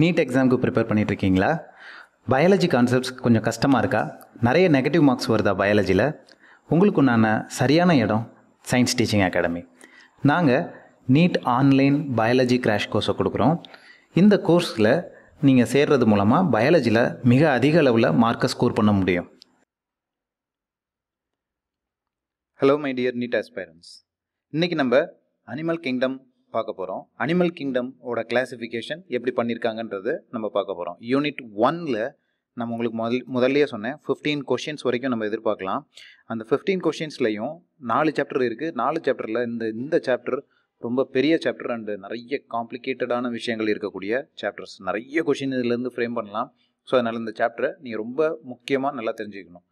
NEET எக்ஸாமுக்கு prepare பண்ணிகிட்டு இருக்கீங்களா பயாலஜி கான்செப்ட்ஸ் கொஞ்சம் கஷ்டமாக இருக்கா நிறைய நெகட்டிவ் மார்க்ஸ் வருதா பயாலஜியில் உங்களுக்கு உண்டான சரியான இடம் சயின்ஸ் டீச்சிங் அகாடமி நாங்கள் நீட் ஆன்லைன் பயாலஜி கிராஷ் கோர்ஸை கொடுக்குறோம் இந்த கோர்ஸில் நீங்கள் சேர்றது மூலமாக பயாலஜியில் மிக அதிக அளவில் மார்க்கை ஸ்கோர் பண்ண முடியும் hello my dear NEET aspirants இன்றைக்கி நம்ம அனிமல் கிங்டம் பார்க்க போகிறோம் அனிமல் கிங்டம் ஓட கிளாசிஃபிகேஷன் எப்படி பண்ணியிருக்காங்கன்றது நம்ம பார்க்க போகிறோம் யூனிட் ஒனில் நம்ம உங்களுக்கு முதல் முதல்லையே சொன்னேன் ஃபிஃப்டீன் கொஷின்ஸ் வரைக்கும் நம்ம எதிர்பார்க்கலாம் அந்த ஃபிஃப்டீன் கொஷின்ஸ்லையும் நாலு சாப்டர் இருக்குது நாலு சாப்டரில் இந்த இந்த சாப்டர் ரொம்ப பெரிய சாப்டர் அண்டு நிறைய காம்ப்ளிகேட்டடான விஷயங்கள் இருக்கக்கூடிய சாப்டர்ஸ் நிறைய கொஷின் இதுலேருந்து ஃப்ரேம் பண்ணலாம் ஸோ அதனால் இந்த சாப்டரை நீங்கள் ரொம்ப முக்கியமாக நல்லா தெரிஞ்சுக்கணும்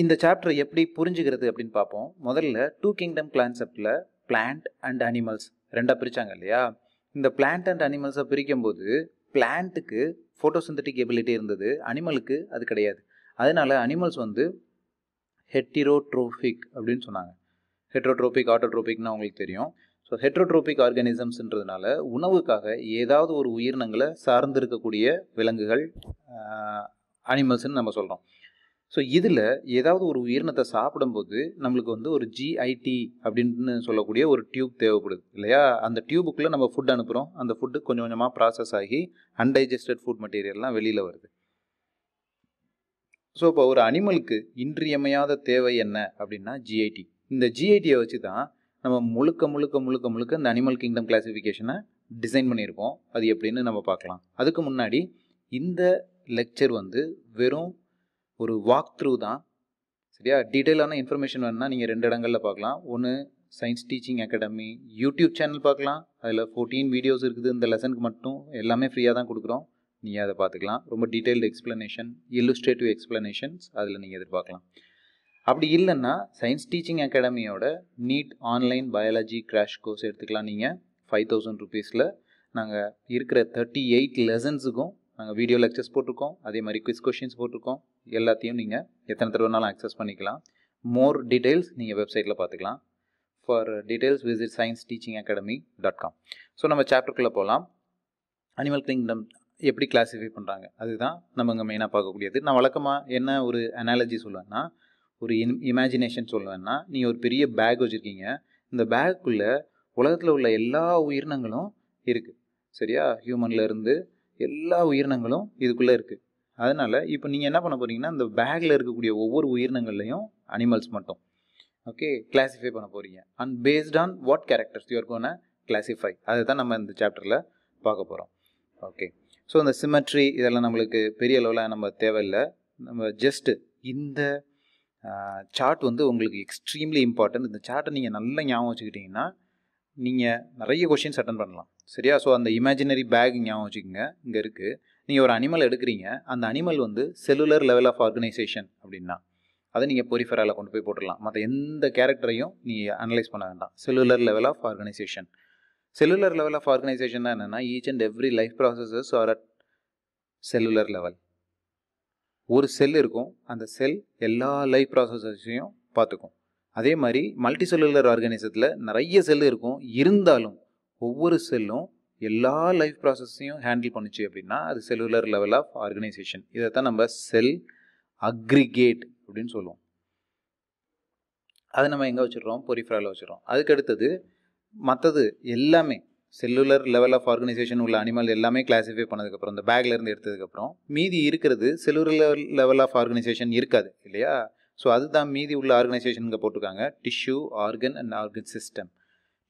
இந்த சாப்டரை எப்படி புரிஞ்சுக்கிறது அப்படின்னு பார்ப்போம் முதல்ல டூ கிங்டம் கான்செப்டில் பிளான்ட் அண்ட் அனிமல்ஸ் ரெண்டாக பிரித்தாங்க இல்லையா இந்த பிளான்ட் அண்ட் அனிமல்ஸை பிரிக்கும்போது பிளான்ட்டுக்கு ஃபோட்டோசிந்தட்டிக் எபிலிட்டி இருந்தது அனிமலுக்கு அது கிடையாது அதனால் அனிமல்ஸ் வந்து ஹெட்டிரோட்ரோஃபிக் அப்படின்னு சொன்னாங்க ஹெட்ரோட்ரோபிக் ஆட்டோட்ரோபிக்னா உங்களுக்கு தெரியும் ஸோ ஹெட்ரோட்ரோபிக் ஆர்கானிசம்ஸ்ன்றதுனால உணவுக்காக ஏதாவது ஒரு உயிரினங்களை சார்ந்திருக்கக்கூடிய விலங்குகள் அனிமல்ஸ்ன்னு நம்ம சொல்கிறோம் ஸோ இதில் ஏதாவது ஒரு உயிரினத்தை சாப்பிடும்போது நம்மளுக்கு வந்து ஒரு ஜிஐடி அப்படின்னு சொல்லக்கூடிய ஒரு டியூப் தேவைப்படுது இல்லையா அந்த டியூபுக்குள்ளே நம்ம ஃபுட் அனுப்புகிறோம் அந்த ஃபுட்டு கொஞ்சம் கொஞ்சமாக ப்ராசஸ் ஆகி அன்டைஜஸ்டட் ஃபுட் மெட்டீரியல்லாம் வெளியில் வருது ஸோ இப்போ ஒரு அனிமலுக்கு இன்றியமையாத தேவை என்ன அப்படின்னா ஜிஐடி இந்த ஜிஐடியை வச்சு தான் நம்ம முழுக்க முழுக்க முழுக்க முழுக்க இந்த அனிமல் கிங்டம் கிளாசிஃபிகேஷனை டிசைன் பண்ணியிருக்கோம் அது எப்படின்னு நம்ம பார்க்கலாம் அதுக்கு முன்னாடி இந்த லெக்சர் வந்து வெறும் ஒரு வாக் த்ரூ தான் சரியா டீட்டெயிலான இன்ஃபர்மேஷன் வேணுன்னா நீங்கள் ரெண்டு இடங்களில் பார்க்கலாம் ஒன்று science teaching academy YouTube channel பார்க்கலாம் அதில் ஃபோர்டீன் வீடியோஸ் இருக்குது இந்த லெசனுக்கு மட்டும் எல்லாமே ஃப்ரீயாக தான் கொடுக்குறோம் நீங்கள் அதை பார்த்துக்கலாம் ரொம்ப டீட்டெயில்டு எக்ஸ்ப்ளனேஷன் இல்லுஸ்ட்ரேட்டிவ் எக்ஸ்ப்ளனேஷன்ஸ் அதில் நீங்கள் எதிர்பார்க்கலாம் அப்படி இல்லைன்னா சயின்ஸ் டீச்சிங் அகாடமியோட NEET online biology crash course எடுத்துக்கலாம் நீங்கள் ஃபைவ் தௌசண்ட் ருபீஸில் நாங்கள் இருக்கிற தேர்ட்டி எயிட் லெசன்ஸுக்கும் நாங்கள் வீடியோ லெக்சர்ஸ் போட்டிருக்கோம் அதே மாதிரி குவிஸ் கொஷின்ஸ் போட்டிருக்கோம் எல்லாத்தையும் நீங்கள் எத்தனை தடவைனாலும் ஆக்சஸ் பண்ணிக்கலாம் மோர் டீட்டெயில்ஸ் நீங்கள் வெப்சைட்டில் பார்த்துக்கலாம் for details visit science teaching academy dot com so நம்ம சாப்டருக்குள்ளே போகலாம் அனிமல் கிங்டம் எப்படி கிளாஸிஃபை பண்ணுறாங்க அதுதான் நம்ம இங்கே மெயினாக பார்க்கக்கூடியது நான் வழக்கமாக என்ன ஒரு அனாலஜி சொல்லுவேன்னா ஒரு இம் இமேஜினேஷன் சொல்லுவேன்னா நீங்கள் ஒரு பெரிய பேக் வச்சுருக்கீங்க இந்த பேக்குள்ளே உலகத்தில் உள்ள எல்லா உயிரினங்களும் இருக்குது சரியா ஹியூமனில் இருந்து எல்லா உயிரினங்களும் இதுக்குள்ளே இருக்குது அதனால் இப்போ நீங்கள் என்ன பண்ண போகிறீங்கன்னா இந்த பேக்கில் இருக்கக்கூடிய ஒவ்வொரு உயிரினங்கள்லையும் அனிமல்ஸ் மட்டும் ஓகே கிளாஸிஃபை பண்ண போகிறீங்க and based on what characters you're gonna classify அதை தான் நம்ம இந்த சாப்டரில் பார்க்க போகிறோம் ஓகே ஸோ இந்த சிமெட்ரி இதெல்லாம் நம்மளுக்கு பெரிய அளவில் நம்ம தேவையில்லை நம்ம ஜஸ்ட்டு இந்த சார்ட் வந்து உங்களுக்கு எக்ஸ்ட்ரீம்லி இம்பார்ட்டன்ட் இந்த சார்ட்டை நீங்கள் நல்லா ஞாபகம் வச்சுக்கிட்டிங்கன்னா நீங்கள் நிறைய கொஷின்ஸ் அட்டன் பண்ணலாம் சரியா ஸோ அந்த இமேஜினரி பேக் ஞாபகம் வச்சுக்கோங்க இங்கே இருக்குது நீங்கள் ஒரு அனிமல் எடுக்கிறீங்க அந்த அனிமல் வந்து செல்லுலர் லெவல் ஆஃப் ஆர்கனைசேஷன் அப்படின்னா அதை நீங்கள் பொரிஃபராவில் கொண்டு போய் போட்டுடலாம் மற்ற எந்த கேரக்டரையும் நீங்கள் அனலைஸ் பண்ண வேண்டாம் cellular level of organisation cellular level of organisation தான் என்னென்னா each and every life processes are at cellular level ஒரு செல் இருக்கும் அந்த செல் எல்லா லைஃப் ப்ராசஸஸையும் பார்த்துக்கும் அதே மாதிரி மல்டி செல்லுலர் ஆர்கனிசத்தில் நிறைய செல் இருக்கும் இருந்தாலும் ஒவ்வொரு செல்லும் எல்லா லைஃப் ப்ராசஸையும் ஹேண்டில் பண்ணுச்சு அப்படின்னா அது செல்லுலர் லெவல் ஆஃப் ஆர்கனைசேஷன் இதை தான் நம்ம செல் அக்ரிகேட் அப்படின்னு சொல்லுவோம் அதை நம்ம எங்கே வச்சுருக்கோம் பொரிஃபராவில் வச்சுருக்கோம் அதுக்கடுத்தது மற்றது எல்லாமே செல்லுலர் லெவல் ஆஃப் ஆர்கனைசேஷன் உள்ள அனிமல் எல்லாமே கிளாஸிஃபை பண்ணதுக்கப்புறம் இந்த பேக்லேருந்து எடுத்ததுக்கப்புறம் மீதி இருக்கிறது செல்லுலர் லெவல் ஆஃப் ஆர்கனைசேஷன் இருக்காது இல்லையா ஸோ அதுதான் மீதி உள்ள ஆர்கனைசேஷனுங்க போட்டிருக்காங்க tissue organ and organ system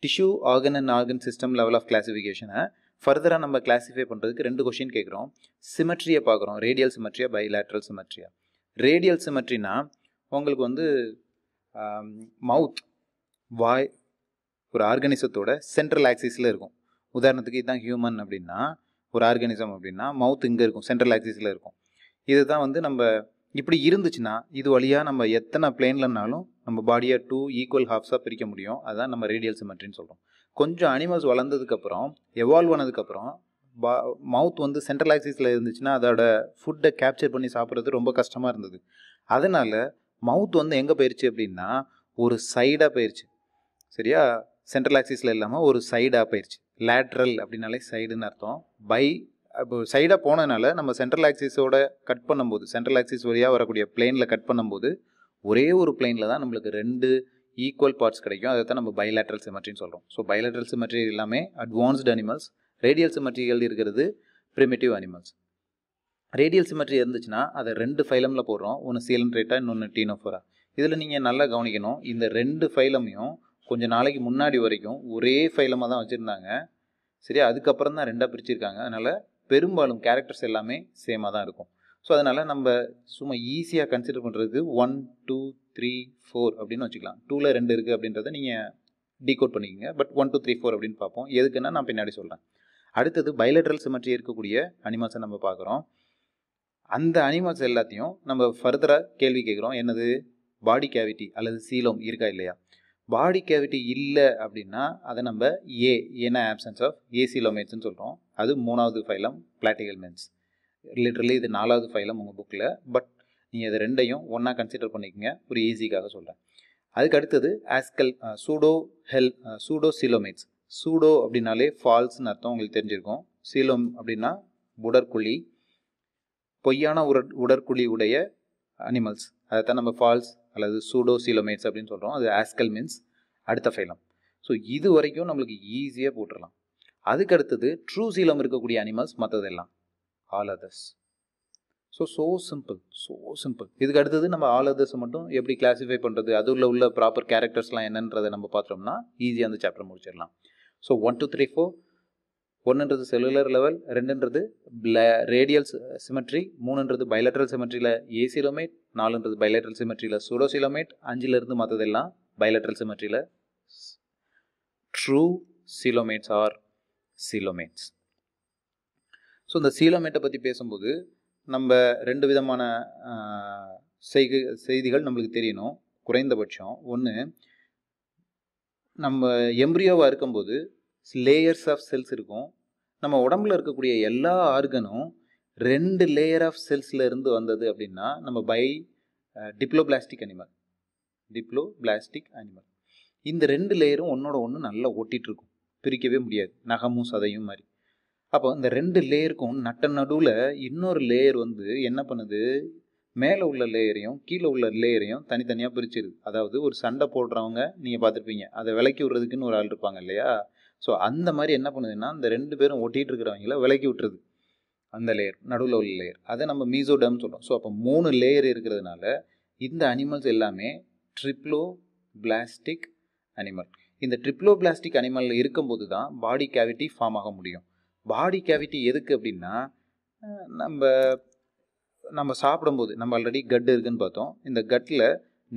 tissue organ and organ system level of கிளாஸிஃபிகேஷனை ஃபர்தராக நம்ம கிளாஸிஃபை பண்ணுறதுக்கு ரெண்டு கொஷின் கேட்குறோம் சிமெட்ரியை பார்க்குறோம் ரேடியல் சிமெட்ரியா பைலேட்ரல் சிமெட்ரியா ரேடியல் சிமெட்ரினா உங்களுக்கு வந்து மவுத் வாய் ஒரு ஆர்கனிசத்தோட சென்ட்ரல் ஆக்சிஸில் இருக்கும் உதாரணத்துக்கு இதுதான் ஹியூமன் அப்படின்னா ஒரு ஆர்கனிசம் அப்படின்னா மவுத் இங்கே இருக்கும் சென்ட்ரல் ஆக்சிஸில் இருக்கும் இதுதான் வந்து நம்ம இப்படி இருந்துச்சுன்னா இது வழியாக நம்ம எத்தனை பிளேன்லனாலும் நம்ம பாடியை டூ ஈக்குவல் ஹாஃப்ஸாக பிரிக்க முடியும் அதுதான் நம்ம ரேடியல் சிமெட்ரின்னு சொல்கிறோம் கொஞ்சம் அனிமல்ஸ் வளர்ந்ததுக்கப்புறம் எவால்வ் ஆனதுக்கப்புறம் பா மவுத் வந்து சென்ட்ரல் ஆக்சிஸில் இருந்துச்சுன்னா அதோட ஃபுட்டை கேப்சர் பண்ணி சாப்பிட்றது ரொம்ப கஷ்டமாக இருந்தது அதனால் மவுத் வந்து எங்கே போயிடுச்சு அப்படின்னா ஒரு சைடாக போயிடுச்சு சரியா சென்ட்ரல் ஆக்சிஸில் இல்லாமல் ஒரு சைடாக போயிடுச்சு லேட்ரல் அப்படின்னாலே சைடுன்னு அர்த்தம் பை இப்போ சைடாக போனதுனால நம்ம சென்ட்ரல் ஆக்சிஸோட கட் பண்ணும்போது சென்ட்ரல் ஆக்சிஸ் வழியாக வரக்கூடிய பிளெயினில் கட் பண்ணும்போது ஒரே ஒரு பிளெயினில் தான் நம்மளுக்கு ரெண்டு ஈக்குவல் பார்ட்ஸ் கிடைக்கும் அதை தான் நம்ம பயலேட்ரல் சிமெட்ரின்னு சொல்கிறோம் ஸோ பயலேட்ரல் சிமெட்ரி எல்லாமே அட்வான்ஸ்டு அனிமல்ஸ் ரேடியல் சிமெட்ரிகள் இருக்கிறது ப்ரிமேட்டிவ் அனிமல்ஸ் ரேடியல் சிமெட்ரி இருந்துச்சுன்னா அதை ரெண்டு ஃபைலமில் போடுறோம் ஒன்று ரேட்டாக இன்னொன்று டீனோஃபரா இதில் நீங்கள் நல்லா கவனிக்கணும் இந்த ரெண்டு ஃபைலமையும் கொஞ்சம் நாளைக்கு முன்னாடி வரைக்கும் ஒரே ஃபைலமாக தான் வச்சுருந்தாங்க சரி அதுக்கப்புறம் தான் ரெண்டாக பிரிச்சுருக்காங்க அதனால் பெரும்பாலும் கேரக்டர்ஸ் எல்லாமே சேமாக தான் இருக்கும் ஸோ அதனால் நம்ம சும்மா ஈஸியாக கன்சிடர் பண்ணுறதுக்கு ஒன் டூ த்ரீ ஃபோர் அப்படின்னு வச்சுக்கலாம் டூவில் ரெண்டு இருக்குது அப்படின்றத நீங்கள் டீகோட் பண்ணிக்கோங்க but one two three four அப்படின்னு பார்ப்போம் எதுக்குன்னா நான் பின்னாடி சொல்கிறேன் அடுத்தது பைலட்ரல் சிமெட்ரி இருக்கக்கூடிய அனிமல்ஸை நம்ம பார்க்குறோம் அந்த அனிமல்ஸ் எல்லாத்தையும் நம்ம ஃபர்தராக கேள்வி கேட்குறோம் என்னது பாடி கேவிட்டி அல்லது சீலம் இருக்கா இல்லையா பாடி கேவிட்டி இல்லை அப்படின்னா அதை நம்ம ஏ ஏன்னா ஆப்சன்ஸ் ஆஃப் ஏ சீலோமேட்ஸ்னு சொல்கிறோம் அது மூணாவது ஃபைலம் பிளாட்டிகல் மென்ஸ் லிட்ரலி இது நாலாவது ஃபைலம் உங்கள் புக்கில் பட் நீங்கள் இது ரெண்டையும் ஒன்றா கன்சிடர் பண்ணிக்கோங்க ஒரு ஈஸிக்காக சொல்கிறேன் அதுக்கு அடுத்தது ஆஸ்கல் சூடோ ஹெல் சூடோ சிலோமேட்ஸ் சூடோ அப்படின்னாலே ஃபால்ஸ்னு அர்த்தம் உங்களுக்கு தெரிஞ்சிருக்கும் சீலோம் அப்படின்னா உடற்குழி பொய்யான உட உடற்குழி உடைய அனிமல்ஸ் அதை தான் நம்ம ஃபால்ஸ் அல்லது சூடோ சிலோமேட்ஸ் அப்படின்னு சொல்கிறோம் அது ஆஸ்கல் மீன்ஸ் அடுத்த ஃபைலம் ஸோ இது வரைக்கும் நம்மளுக்கு ஈஸியாக போட்டுடலாம் அதுக்கு அடுத்தது ட்ரூ சீலம் இருக்கக்கூடிய அனிமல்ஸ் மற்றதெல்லாம் all others so so simple so simple இதுக்கு அடுத்தது நம்ம ஆல் அதர்ஸை மட்டும் எப்படி கிளாஸிஃபை பண்ணுறது அது உள்ள உள்ள ப்ராப்பர் கேரக்டர்ஸ்லாம் என்னன்றதை நம்ம பார்த்தோம்னா ஈஸியாக அந்த சாப்டர் முடிச்சிடலாம் so one two three four ஒன்றுன்றது செல்லுலர் லெவல் ரெண்டுன்றது ரேடியல் சிமெட்ரி மூணுன்றது பைலேட்ரல் சிமெட்ரியில் ஏசிலோமேட் நாலுன்றது பைலேட்ரல் சிமெட்ரியில் சுடோசிலோமேட் அஞ்சிலிருந்து மற்றதெல்லாம் பைலேட்ரல் சிமெட்ரியில் true coelomates or coelomates so இந்த சீலோமேட்டை பற்றி பேசும்போது நம்ம ரெண்டு விதமான செய்கை செய்திகள் நம்மளுக்கு தெரியணும் குறைந்தபட்சம் ஒன்று நம்ம எம்ப்ரியோவாக இருக்கும்போது லேயர்ஸ் ஆஃப் செல்ஸ் இருக்கும் நம்ம உடம்புல இருக்கக்கூடிய எல்லா ஆர்கனும் ரெண்டு லேயர் ஆஃப் செல்ஸில் இருந்து வந்தது அப்படின்னா நம்ம பை diploblastic animal diploblastic animal இந்த ரெண்டு லேயரும் ஒன்றோட ஒன்று நல்லா ஓட்டிகிட்டு இருக்கும் பிரிக்கவே முடியாது நகமும் சதையும் மாதிரி அப்போ இந்த ரெண்டு லேயருக்கும் நட்ட நடுவில் இன்னொரு லேயர் வந்து என்ன பண்ணுது மேலே உள்ள லேயரையும் கீழே உள்ள லேயரையும் தனித்தனியாக பிரிச்சிருது அதாவது ஒரு சண்டை போடுறவங்க நீங்கள் பார்த்துருப்பீங்க அதை விலக்கி விடுறதுக்குன்னு ஒரு ஆள் இருப்பாங்க இல்லையா ஸோ அந்த மாதிரி என்ன பண்ணுதுன்னா இந்த ரெண்டு பேரும் ஒட்டிகிட்டு இருக்கிறவங்கள விலக்கி விட்டுருது அந்த லேயர் நடுவில் உள்ள லேயர் அதை நம்ம மீசோடம்னு சொல்கிறோம் ஸோ அப்போ மூணு லேயர் இருக்கிறதுனால இந்த அனிமல்ஸ் எல்லாமே ட்ரிப்ளோ பிளாஸ்டிக் அனிமல் இந்த ட்ரிப்ளோபிளாஸ்டிக் அனிமல் இருக்கும்போது தான் பாடி கேவிட்டி ஃபார்ம் ஆக முடியும் பாடி கேவிட்டி எதுக்கு அப்படின்னா நம்ம நம்ம சாப்பிடும்போது நம்ம ஆல்ரெடி கட் இருக்குன்னு பார்த்தோம் இந்த கட்டில்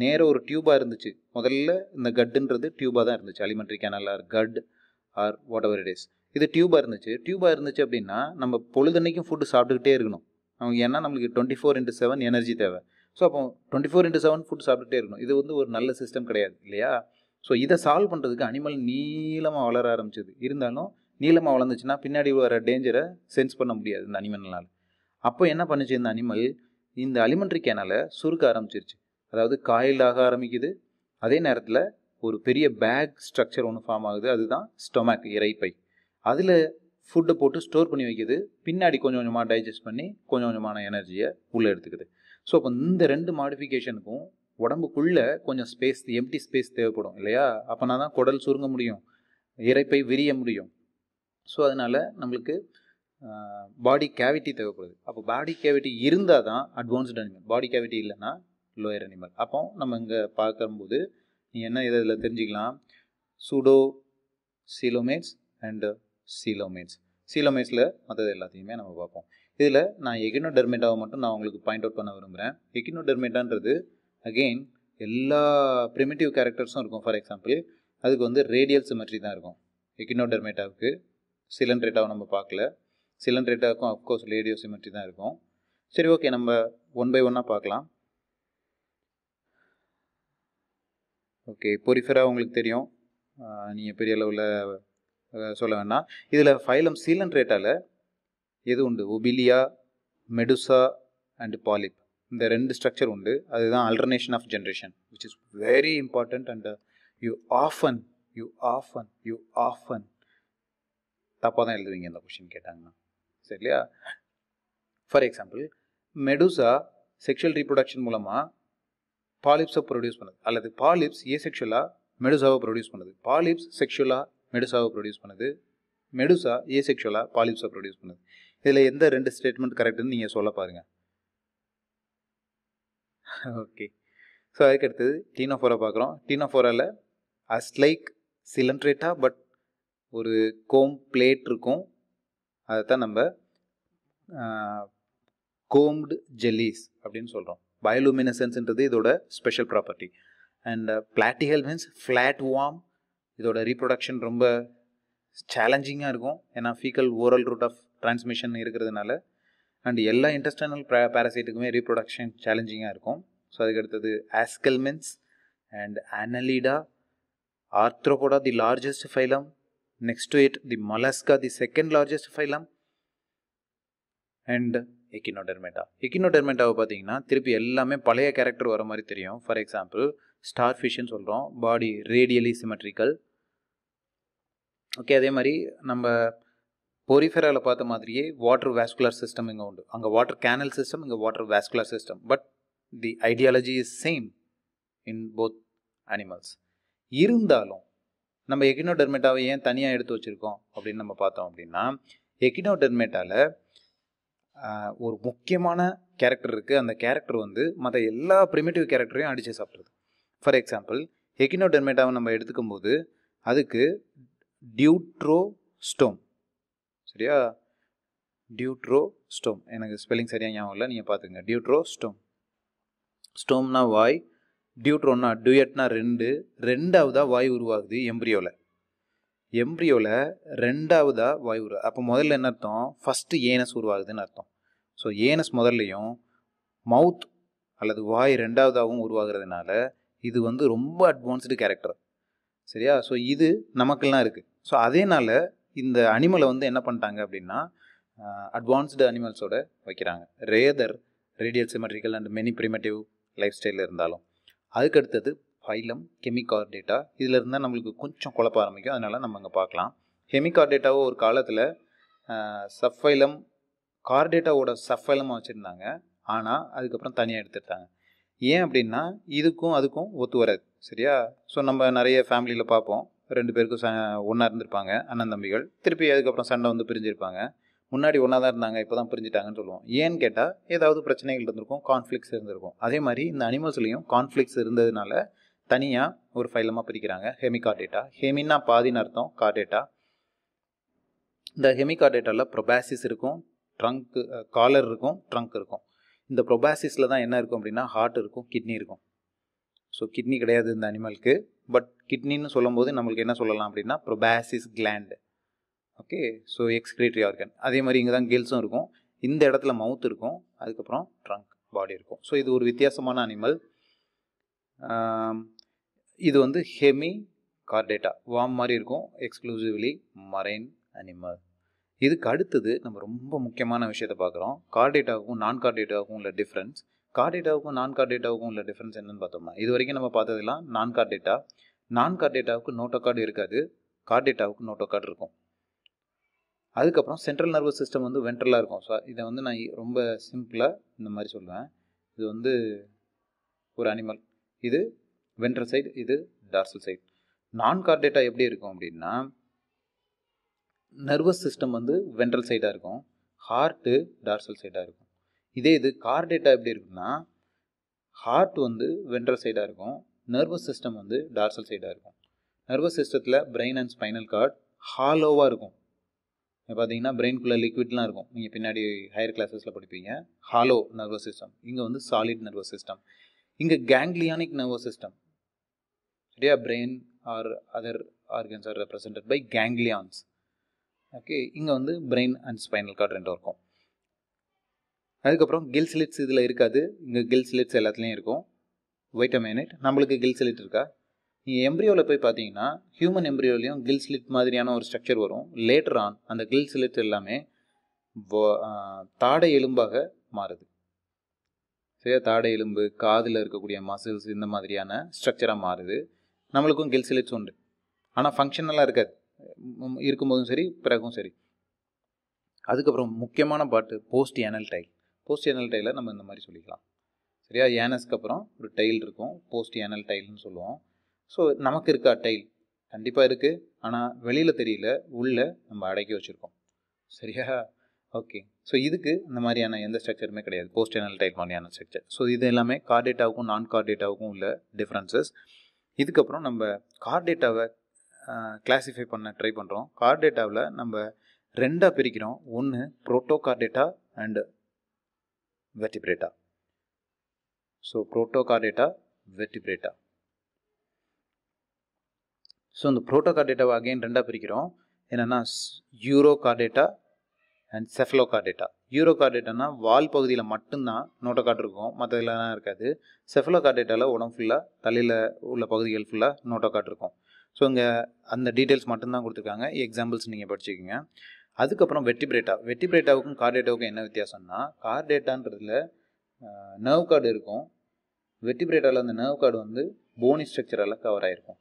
நேராக ஒரு டியூபாக இருந்துச்சு முதல்ல இந்த கட்டுன்றது டியூபாக தான் இருந்துச்சு alimentary canal or gut or whatever it is இது டியூபாக இருந்துச்சு டியூபாக இருந்துச்சு அப்படின்னா நம்ம பொழுதன்னைக்கும் ஃபுட்டு சாப்பிட்டுக்கிட்டே இருக்கணும் அவங்க ஏன்னா நம்மளுக்கு twenty four into seven energy தேவை ஸோ அப்போ twenty four into seven food சாப்பிட்டுட்டே இருக்கணும் இது வந்து ஒரு நல்ல சிஸ்டம் கிடையாது இல்லையா ஸோ இதை சால்வ் பண்ணுறதுக்கு அனிமல் நீளமாக வளர ஆரம்பிச்சது இருந்தாலும் நீளமாக வளர்ந்துச்சுன்னா பின்னாடி வர டேஞ்சரை சென்ஸ் பண்ண முடியாது இந்த அனிமல்னால் அப்போ என்ன பண்ணுச்சு இந்த அனிமல் இந்த அலிமெண்ட்ரி கேனலை சுருக்க ஆரம்பிச்சிருச்சு அதாவது காயில் ஆக ஆரம்பிக்குது அதே நேரத்தில் ஒரு பெரிய பேக் ஸ்ட்ரக்சர் ஒன்று ஃபார்ம் ஆகுது அதுதான் ஸ்டொமேக் இறைப்பை அதில் ஃபுட்டை போட்டு ஸ்டோர் பண்ணி வைக்கிது பின்னாடி கொஞ்சம் கொஞ்சமாக டைஜஸ்ட் பண்ணி கொஞ்சம் கொஞ்சமான எனர்ஜியை உள்ளே எடுத்துக்குது ஸோ அப்போ இந்த ரெண்டு மாடிஃபிகேஷனுக்கும் உடம்புக்குள்ளே கொஞ்சம் ஸ்பேஸ் எம்டி ஸ்பேஸ் தேவைப்படும் இல்லையா அப்போனா தான் குடல் சுருங்க முடியும் இறைப்பை விரிய முடியும் ஸோ அதனால் நம்மளுக்கு பாடி கேவிட்டி தேவைப்படுது அப்போ பாடி கேவிட்டி இருந்தால் தான் அட்வான்ஸ்டு அனிமல் பாடி கேவிட்டி இல்லைன்னா லோயர் அனிமல் அப்போ நம்ம இங்கே பார்க்கும்போது நீ என்ன இதை இதில் தெரிஞ்சுக்கலாம் சூடோ சீலோமேட்ஸ் அண்டு சீலோமேட்ஸ் சீலோமேட்ஸில் மற்றது எல்லாத்தையுமே நம்ம பார்ப்போம் இதில் நான் எகினோ டெர்மேட்டாவை மட்டும் நான் உங்களுக்கு பாயிண்ட் அவுட் பண்ண விரும்புகிறேன் எகினோ டெர்மேட்டான்றது அகெயின் எல்லா ப்ரிமிட்டிவ் கேரக்டர்ஸும் இருக்கும் ஃபார் எக்ஸாம்பிள் அதுக்கு வந்து ரேடியல் சிமெட்ரி தான் இருக்கும் எக்கினோடர்மேட்டாவுக்கு சிலண்ட்ரேட்டாவும் நம்ம பார்க்கல சிலண்ட்ரேட்டாவுக்கும் அஃப்கோர்ஸ் ரேடியோ சிமெட்ரி தான் இருக்கும் சரி ஓகே நம்ம ஒன் பை ஒன்னாக பார்க்கலாம் ஓகே பொரிஃபராக உங்களுக்கு தெரியும் நீங்கள் பெரிய அளவில் சொல்ல வேணாம் இதில் ஃபைலம் ரேட்டாவில் எது உண்டு ஒபிலியா மெடுசா அண்டு பாலிப் இந்த ரெண்டு ஸ்ட்ரக்சர் உண்டு அதுதான் alternation of generation which is very important and you often you often you often தப்பாக தான் எழுதுவீங்க இந்த கொஷின் கேட்டாங்கன்னா சரியா for example medusa sexual reproduction மூலமாக பாலிப்ஸை ப்ரொடியூஸ் பண்ணுது அல்லது பாலிப்ஸ் ஏ செக்ஷுவலாக மெடுசாவை ப்ரொடியூஸ் பண்ணுது பாலிப்ஸ் செக்ஷுவலாக மெடுசாவை ப்ரொடியூஸ் பண்ணுது மெடுசா ஏ செக்ஷுவலாக பாலிப்ஸை ப்ரொடியூஸ் பண்ணுது இதில் எந்த ரெண்டு ஸ்டேட்மெண்ட் கரெக்டுன்னு நீங்கள் சொல்ல பாருங்கள் ஓகே ஸோ அதுக்கு அடுத்தது டீனா ஃபோரை பார்க்குறோம் டீனா ஃபோரில் அஸ் லைக் சிலண்ட்ரேட்டாக பட் ஒரு கோம் பிளேட் இருக்கும் அதை தான் நம்ம கோம்டு ஜெல்லிஸ் அப்படின்னு சொல்கிறோம் பயோலுமினசன்ஸ்ன்றது இதோட ஸ்பெஷல் ப்ராப்பர்ட்டி அண்ட் பிளாட்டிகல் மீன்ஸ் ஃப்ளாட் வார்ம் இதோட ரீப்ரொடக்ஷன் ரொம்ப சேலஞ்சிங்காக இருக்கும் ஏன்னா faecal oral route of transmission இருக்கிறதுனால அண்ட் எல்லா இன்டெஸ்டனல் ப்ரா பேரசைட்டுக்குமே ரீப்ரொடக்ஷன் சேலஞ்சிங்காக இருக்கும் ஸோ அதுக்கடுத்தது Aschelminthes and Annelida Arthropoda the largest phylum next to it the Mollusca the second largest phylum and Echinodermata எக்கினோடெர்மெட்டாவை பார்த்தீங்கன்னா திருப்பி எல்லாமே பழைய கேரக்டர் வர மாதிரி தெரியும் ஃபார் எக்ஸாம்பிள் ஸ்டார் ஃபிஷ்னு சொல்கிறோம் பாடி ரேடியலி சிமெட்ரிக்கல் ஓகே அதே மாதிரி நம்ம பொரிஃபெராவில் பார்த்த மாதிரியே வாட்டர் வேஸ்குலர் சிஸ்டம் இங்கே உண்டு அங்கே வாட்டர் கேனல் சிஸ்டம் இங்கே water vascular system but the ideology is same in both animals இருந்தாலும் நம்ம எக்கினோடெர்மேட்டாவை ஏன் தனியாக எடுத்து வச்சுருக்கோம் அப்படின்னு நம்ம பார்த்தோம் அப்படின்னா எக்கினோடெர்மேட்டாவில் ஒரு முக்கியமான கேரக்டர் இருக்குது அந்த கேரக்டர் வந்து மற்ற எல்லா ப்ரிமேட்டிவ் கேரக்டரையும் அடித்து சாப்பிட்றது ஃபார் எக்ஸாம்பிள் எக்கினோடெர்மேட்டாவை நம்ம எடுத்துக்கும் போது அதுக்கு டியூட்ரோஸ்டோம் சரியா டியூட்ரோஸ்டோம் எனக்கு ஸ்பெல்லிங் சரியாக ஞாபகம் இல்லை நீங்கள் பார்த்துங்க டியூட்ரோஸ்டோம் ஸ்டோம்னா வாய் டியூட்ரோன்னா டியூயட்னா ரெண்டு ரெண்டாவதாக வாய் உருவாகுது எம்ப்ரியோவில் எம்ப்ரியோவில் ரெண்டாவதாக வாய் உரு அப்போ முதல்ல என்ன அர்த்தம் ஃபஸ்ட்டு ஏனஸ் உருவாகுதுன்னு அர்த்தம் ஸோ ஏனஸ் முதல்லையும் மவுத் அல்லது வாய் ரெண்டாவதாகவும் உருவாகிறதுனால இது வந்து ரொம்ப அட்வான்ஸ்டு கேரக்டர் சரியா ஸோ இது நமக்கெல்லாம் இருக்குது ஸோ அதேனால இந்த அனிமலை வந்து என்ன பண்ணிட்டாங்க அப்படின்னா அட்வான்ஸ்டு அனிமல்ஸோட வைக்கிறாங்க rather radial symmetrical and many primitive life ஸ்டைலில் இருந்தாலும் அதுக்கடுத்தது ஃபைலம் கெமிக்கார் டேட்டா இதில் இருந்தால் நம்மளுக்கு கொஞ்சம் குழப்ப ஆரம்பிக்கும் அதனால் நம்ம இங்கே பார்க்கலாம் டேட்டாவோ ஒரு காலத்தில் சஃபைலம் கார்டேட்டாவோட சஃபைலமாக வச்சுருந்தாங்க ஆனால் அதுக்கப்புறம் தனியாக எடுத்துட்டாங்க ஏன் அப்படின்னா இதுக்கும் அதுக்கும் ஒத்து வராது சரியா ஸோ நம்ம நிறைய ஃபேமிலியில் பார்ப்போம் ரெண்டு பேருக்கும் ச ஒன்றா இருந்திருப்பாங்க அண்ணன் தம்பிகள் திருப்பி அதுக்கப்புறம் சண்டை வந்து பிரிஞ்சிருப்பாங்க முன்னாடி ஒன்றா தான் இருந்தாங்க இப்போ தான் பிரிஞ்சிட்டாங்கன்னு சொல்லுவோம் ஏன்னு கேட்டால் ஏதாவது பிரச்சனைகள் இருந்திருக்கும் கான்ஃப்ளிக்ஸ் இருந்திருக்கும் அதே மாதிரி இந்த அனிமல்ஸ்லேயும் கான்ஃப்ளிக்ஸ் இருந்ததுனால தனியாக ஒரு ஃபைலமாக பிரிக்கிறாங்க ஹெமிகார்டேட்டா ஹெமின்னா பாதின்னு அர்த்தம் கார்டேட்டா இந்த ஹெமிகார்டேட்டாவில் ப்ரொபாசிஸ் இருக்கும் ட்ரங்க்கு காலர் இருக்கும் ட்ரங்க் இருக்கும் இந்த ப்ரொபாசிஸில் தான் என்ன இருக்கும் அப்படின்னா ஹார்ட் இருக்கும் கிட்னி இருக்கும் ஸோ கிட்னி கிடையாது இந்த அனிமலுக்கு பட் கிட்னின்னு சொல்லும்போது நம்மளுக்கு என்ன சொல்லலாம் அப்படின்னா proboscis gland okay so excretory organ அதே மாதிரி இங்கே தான் கில்ஸும் இருக்கும் இந்த இடத்துல மவுத் இருக்கும் அதுக்கப்புறம் ட்ரங்க் பாடி இருக்கும் ஸோ இது ஒரு வித்தியாசமான அனிமல் இது வந்து ஹெமி கார்டேட்டா வாம் மாதிரி இருக்கும் எக்ஸ்க்ளூசிவ்லி மரைன் அனிமல் இதுக்கு அடுத்தது நம்ம ரொம்ப முக்கியமான விஷயத்தை பார்க்குறோம் கார்டேட்டாவுக்கும் நான் கார்டேட்டாவுக்கும் உள்ள டிஃப்ரென்ஸ் கார் டேட்டாவுக்கும் நான் கார் டேட்டாவுக்கும் உள்ள டிஃப்ரென்ஸ் என்னன்னு பார்த்தோம்னா இது வரைக்கும் நம்ம பார்த்ததெல்லாம் நான் கார் டேட்டா நான் கார் டேட்டாவுக்கு நோட்டோ கார்டு இருக்காது கார் டேட்டாவுக்கு நோட்டோ கார்டு இருக்கும் அதுக்கப்புறம் சென்ட்ரல் நர்வஸ் சிஸ்டம் வந்து வென்ட்ரலாக இருக்கும் ஸோ இதை வந்து நான் ரொம்ப சிம்பிளாக இந்த மாதிரி சொல்லுவேன் இது வந்து ஒரு அனிமல் இது வென்ட்ரல் சைடு இது டார்சல் சைடு நான் டேட்டா எப்படி இருக்கும் அப்படின்னா நர்வஸ் சிஸ்டம் வந்து வென்ட்ரல் சைடாக இருக்கும் ஹார்ட்டு டார்சல் சைடாக இருக்கும் இதே இது கார் டேட்டா எப்படி இருக்குன்னா ஹார்ட் வந்து வென்ட்ரல் சைடாக இருக்கும் நர்வஸ் சிஸ்டம் வந்து டார்சல் சைடாக இருக்கும் நர்வஸ் சிஸ்டத்தில் பிரெயின் அண்ட் ஸ்பைனல் கார்ட் ஹாலோவாக இருக்கும் இப்போ பார்த்தீங்கன்னா பிரெயின்குள்ளே லிக்விட்லாம் இருக்கும் நீங்கள் பின்னாடி ஹையர் கிளாஸஸில் படிப்பீங்க ஹாலோ நர்வஸ் சிஸ்டம் இங்கே வந்து சாலிட் நர்வஸ் சிஸ்டம் இங்கே கேங்க்லியானிக் நர்வஸ் சிஸ்டம் சரியா brain or other organs are represented by ganglions okay இங்கே வந்து பிரெயின் அண்ட் ஸ்பைனல் கார்டு ரெண்டும் இருக்கும் அதுக்கப்புறம் கில் சிலிட்ஸ் இதில் இருக்காது இங்கே கில் சிலிட்ஸ் எல்லாத்துலேயும் இருக்கும் வெயிட் நம்மளுக்கு கில் சிலிட் இருக்கா நீங்கள் எம்ப்ரியோவில் போய் பார்த்தீங்கன்னா ஹியூமன் எம்ப்ரியோலையும் கில் சிலிட் மாதிரியான ஒரு ஸ்ட்ரக்சர் வரும் லேட்டர் ஆன் அந்த கில் சிலிட் எல்லாமே தாடை எலும்பாக மாறுது சரியா தாடை எலும்பு காதில் இருக்கக்கூடிய மசில்ஸ் இந்த மாதிரியான ஸ்ட்ரக்சராக மாறுது நம்மளுக்கும் கில் சிலிட்ஸ் உண்டு ஆனால் ஃபங்க்ஷனலாக இருக்காது இருக்கும்போதும் சரி பிறகும் சரி அதுக்கப்புறம் முக்கியமான பாட்டு post anal tail post anal டைலை நம்ம இந்த மாதிரி சொல்லிக்கலாம் சரியா ஏனஸ்க்கு அப்புறம் ஒரு டைல் இருக்கும் போஸ்ட் ஏனல் டைல்னு சொல்லுவோம் ஸோ நமக்கு இருக்கா டைல் கண்டிப்பாக இருக்குது ஆனால் வெளியில் தெரியல உள்ளே நம்ம அடக்கி வச்சுருக்கோம் சரியா ஓகே ஸோ இதுக்கு இந்த மாதிரியான எந்த ஸ்ட்ரக்சருமே கிடையாது போஸ்ட் ஏனல் டைல் மாதிரியான ஸ்ட்ரக்சர் ஸோ இது எல்லாமே கார்டேட்டாவுக்கும் நான் கார்டேட்டாவுக்கும் உள்ள டிஃப்ரென்சஸ் இதுக்கப்புறம் நம்ம கார்டேட்டாவை கிளாஸிஃபை பண்ண ட்ரை பண்ணுறோம் கார்டேட்டாவில் நம்ம ரெண்டாக பிரிக்கிறோம் ஒன்று protochordata and vertebrata. So protochordata vertebrata. So இந்த புரோட்டோகார்டேட்டாவை அகைன் ரெண்டாக பிரிக்கிறோம் என்னென்னா யூரோகார்டேட்டா அண்ட் செஃபலோகார்டேட்டா யூரோகார்டேட்டானா வால் பகுதியில் மட்டும்தான் நோட்டோகார்ட் இருக்கும் மற்றதுலாம் இருக்காது செஃபலோகார்டேட்டாவில் உடம்பு ஃபுல்லாக தலையில் உள்ள பகுதிகள் ஃபுல்லாக நோட்டோகார்ட் இருக்கும் ஸோ இங்கே அந்த டீட்டெயில்ஸ் மட்டும்தான் கொடுத்துருக்காங்க எக்ஸாம்பிள்ஸ் நீங்கள் படிச்சுக்கோங்க அதுக்கப்புறம் வெட்டிப்ரேட்டா வெட்டிப்ரேட்டாவுக்கும் கார்டேட்டாவுக்கும் என்ன வித்தியாசம்னா கார்டேட்டான்றதுல நர்வ் கார்டு இருக்கும் வெட்டிப்ரேட்டாவில் அந்த நர்வ் கார்டு வந்து போனி ஸ்ட்ரக்சரால் கவர் ஆகிருக்கும்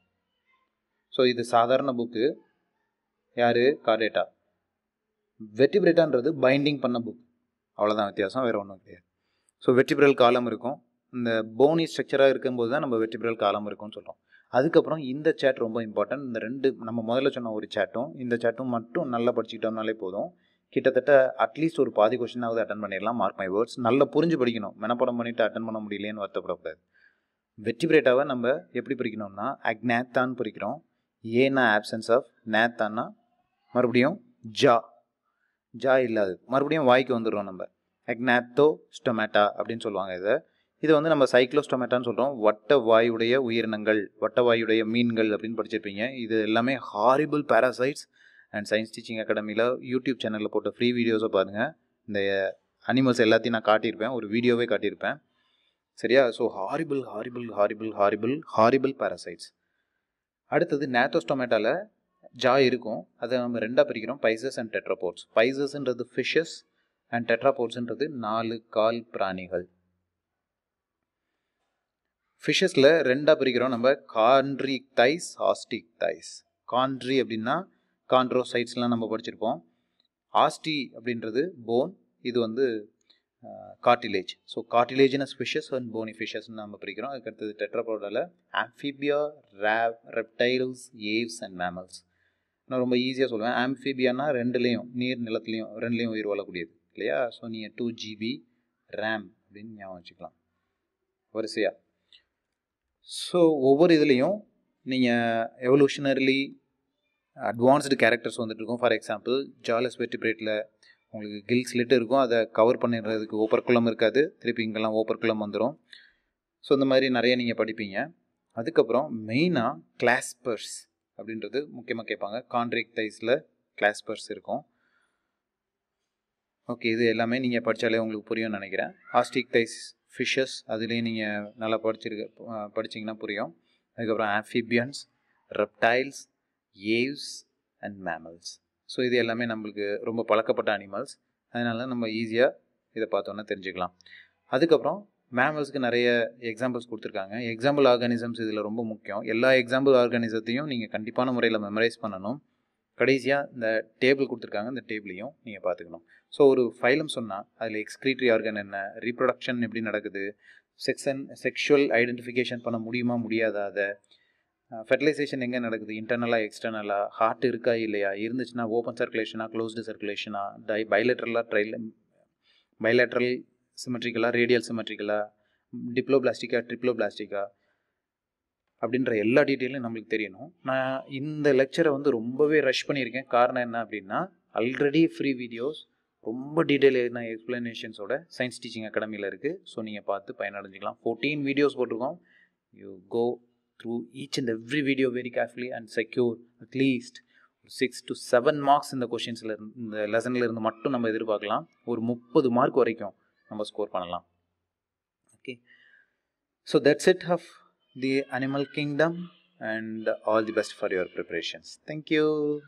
ஸோ இது சாதாரண புக்கு யார் கார்டேட்டா வெட்டிப்ரேட்டான்றது பைண்டிங் பண்ண புக் அவ்வளோதான் வித்தியாசம் வேறு ஒன்றும் கிடையாது ஸோ வெட்டிபிரல் காலம் இருக்கும் இந்த போனி ஸ்ட்ரக்சராக இருக்கும்போது தான் நம்ம வெட்டிபிரல் காலம் இருக்கும்னு சொல்கிறோம் அதுக்கப்புறம் இந்த சேட் ரொம்ப இம்பார்ட்டன்ட் இந்த ரெண்டு நம்ம முதல்ல சொன்ன ஒரு சேட்டும் இந்த சேட்டும் மட்டும் நல்லா படிச்சுக்கிட்டோம்னாலே போதும் கிட்டத்தட்ட அட்லீஸ்ட் ஒரு பாதி கொஸ்டினாவது அட்டன் பண்ணிடலாம் மார்க் மை வேர்ட்ஸ் நல்லா புரிஞ்சு படிக்கணும் மெனப்படம் பண்ணிவிட்டு அட்டன் பண்ண முடியலையேன்னு வருத்தப்படக்கூடாது வெற்றி பிரேட்டாவை நம்ம எப்படி பிரிக்கணும்னா அக்னாத்தான் பிரிக்கிறோம் ஏன்னா ஆப்சன்ஸ் ஆஃப் நேத்தான்னா மறுபடியும் ஜா ஜா இல்லாது மறுபடியும் வாய்க்கு வந்துடுறோம் நம்ம அக்னாத்தோ ஸ்டொமேட்டா அப்படின்னு சொல்லுவாங்க இதை இது வந்து நம்ம சைக்ளோஸ்டோமேட்டான்னு சொல்கிறோம் வட்ட வாயுடைய உயிரினங்கள் வட்ட வாயுடைய மீன்கள் அப்படின்னு படிச்சிருப்பீங்க இது எல்லாமே horrible parasites and science teaching அகாடமியில் யூடியூப் சேனலில் போட்ட ஃப்ரீ வீடியோஸை பாருங்கள் இந்த அனிமல்ஸ் எல்லாத்தையும் நான் காட்டியிருப்பேன் ஒரு வீடியோவே காட்டியிருப்பேன் சரியா so horrible horrible horrible horrible horrible parasites அடுத்தது நேத்தோஸ்டோமேட்டாவில் ஜா இருக்கும் அதை நம்ம ரெண்டாக பிரிக்கிறோம் பைசஸ் அண்ட் டெட்ராபோர்ட்ஸ் பைசஸ்ன்றது ஃபிஷஸ் அண்ட் டெட்ராபோர்ட்ஸ்ன்றது நாலு கால் பிராணிகள் ஃபிஷஸில் ரெண்டாக பிரிக்கிறோம் நம்ம கான்ட்ரி தைஸ் ஆஸ்டிக் தைஸ் கான்ட்ரி அப்படின்னா சைட்ஸ்லாம் நம்ம படிச்சிருப்போம் ஆஸ்டி அப்படின்றது போன் இது வந்து cartilage so cartilaginous fishes and bony ஃபிஷஸ்ன்னு நம்ம பிரிக்கிறோம் அதுக்கடுத்தது டெட்ராபோடில் ஆம்ஃபிபியா ரேப் ரெப்டைல்ஸ் ஏவ்ஸ் அண்ட் மேமல்ஸ் நான் ரொம்ப ஈஸியாக சொல்லுவேன் ஆம்ஃபிபியானா ரெண்டுலேயும் நீர் நிலத்துலேயும் ரெண்டுலேயும் உயிர் வாழக்கூடியது இல்லையா ஸோ நீங்கள் டூ ஜிபி ரேம் அப்படின்னு ஞாபகம் வச்சுக்கலாம் வரிசையாக ஸோ ஒவ்வொரு இதுலேயும் நீங்கள் எவல்யூஷனரிலி அட்வான்ஸ்டு கேரக்டர்ஸ் வந்துட்டு இருக்கும் ஃபார் எக்ஸாம்பிள் ஜாலஸ் பிரேட்டில் உங்களுக்கு கில் லிட்டு இருக்கும் அதை கவர் பண்ணிடுறதுக்கு ஓப்பர் குளம் இருக்காது திருப்பி இங்கெல்லாம் ஓப்பர் குளம் வந்துடும் ஸோ இந்த மாதிரி நிறைய நீங்கள் படிப்பீங்க அதுக்கப்புறம் மெயினாக கிளாஸ்பர்ஸ் அப்படின்றது முக்கியமாக கேட்பாங்க கான்ட்ரேக்ட் டைஸில் கிளாஸ்பர்ஸ் இருக்கும் ஓகே இது எல்லாமே நீங்கள் படித்தாலே உங்களுக்கு புரியும்னு நினைக்கிறேன் ஆஸ்டிக் டைஸ் ஃபிஷஸ் அதுலேயும் நீங்கள் நல்லா படிச்சிருக்க படிச்சிங்கன்னா புரியும் அதுக்கப்புறம் amphibians reptiles Aves and mammals so இது எல்லாமே நம்மளுக்கு ரொம்ப பழக்கப்பட்ட அனிமல்ஸ் அதனால நம்ம ஈஸியாக இதை பார்த்தோன்னா தெரிஞ்சுக்கலாம் அதுக்கப்புறம் மேமல்ஸ்க்கு நிறைய எக்ஸாம்பிள்ஸ் கொடுத்துருக்காங்க எக்ஸாம்பிள் ஆர்கானிசம்ஸ் இதில் ரொம்ப முக்கியம் எல்லா எக்ஸாம்பிள் ஆர்கானிசத்தையும் நீங்கள் கண்டிப்பான முறையில் மெமரைஸ் பண்ணணும் கடைசியாக இந்த டேபிள் கொடுத்துருக்காங்க இந்த டேபிளையும் நீங்கள் பார்த்துக்கணும் ஸோ ஒரு ஃபைலம் சொன்னால் அதில் எக்ஸ்க்ரீட்ரி ஆர்கன் என்ன ரீப்ரொடக்ஷன் எப்படி நடக்குது செக்ஷன் செக்ஷுவல் ஐடென்டிஃபிகேஷன் பண்ண முடியுமா முடியாத அதை ஃபெர்டிலைசேஷன் எங்கே நடக்குது இன்டர்னலாக எக்ஸ்டர்னலாக ஹார்ட் இருக்கா இல்லையா இருந்துச்சுன்னா ஓப்பன் சர்க்குலேஷனா க்ளோஸ்டு சர்க்குலேஷனாக டை பைலேட்ரலாக ட்ரைல் பைலேட்ரல் சிமெட்ரிக்கலாக ரேடியல் சிமெட்ரிக்கலாக டிப்ளோ பிளாஸ்டிக்கா ட்ரிப்ளோ பிளாஸ்டிக்கா அப்படின்ற எல்லா டீட்டெயிலும் நம்மளுக்கு தெரியணும் நான் இந்த லெக்சரை வந்து ரொம்பவே ரஷ் பண்ணியிருக்கேன் காரணம் என்ன அப்படின்னா ஆல்ரெடி ஃப்ரீ வீடியோஸ் ரொம்ப டீட்டெயில் என்ன எக்ஸ்ப்ளனேஷன்ஸோட சயின்ஸ் டீச்சிங் அகாடமியில் இருக்குது ஸோ நீங்கள் பார்த்து பயனடைஞ்சிக்கலாம் ஃபோர்டீன் வீடியோஸ் போட்டிருக்கோம் you go through each and every video very carefully and secure at least ஒரு சிக்ஸ் டு செவன் மார்க்ஸ் இந்த கொஷின்ஸில் இருந்து இந்த லெசனில் இருந்து மட்டும் நம்ம எதிர்பார்க்கலாம் ஒரு முப்பது மார்க் வரைக்கும் நம்ம ஸ்கோர் பண்ணலாம் okay so that's it how the animal kingdom and all the best for your preparations. Thank you.